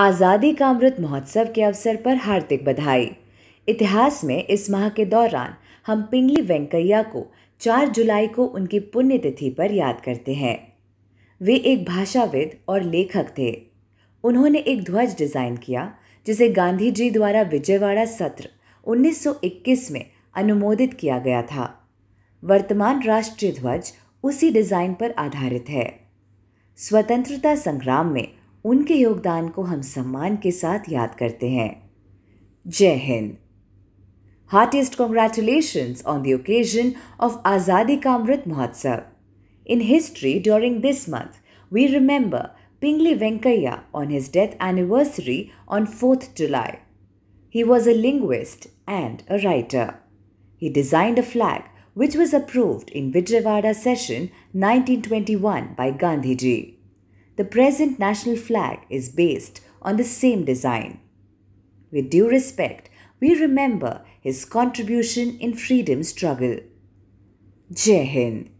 आज़ादी का अमृत महोत्सव के अवसर पर हार्दिक बधाई इतिहास में इस माह के दौरान हम पिंगली वेंकैया को 4 जुलाई को उनकी पुण्यतिथि पर याद करते हैं वे एक भाषाविद और लेखक थे उन्होंने एक ध्वज डिज़ाइन किया जिसे गांधी जी द्वारा विजयवाड़ा सत्र 1921 में अनुमोदित किया गया था वर्तमान राष्ट्रीय ध्वज उसी डिज़ाइन पर आधारित है स्वतंत्रता संग्राम में उनके योगदान को हम सम्मान के साथ याद करते हैं जय हिंद heartiest congratulation on the occasion of आजादी का अमृत महोत्सव in history during this month we remember Pingali Venkaiah on his death anniversary on fourth July he was a linguist and a writer he designed a flag which was approved in Vijayawada session nineteen twenty one by Gandhi ji The present national flag is based on the same design. With due respect, we remember his contribution in freedom struggle. Jai Hind.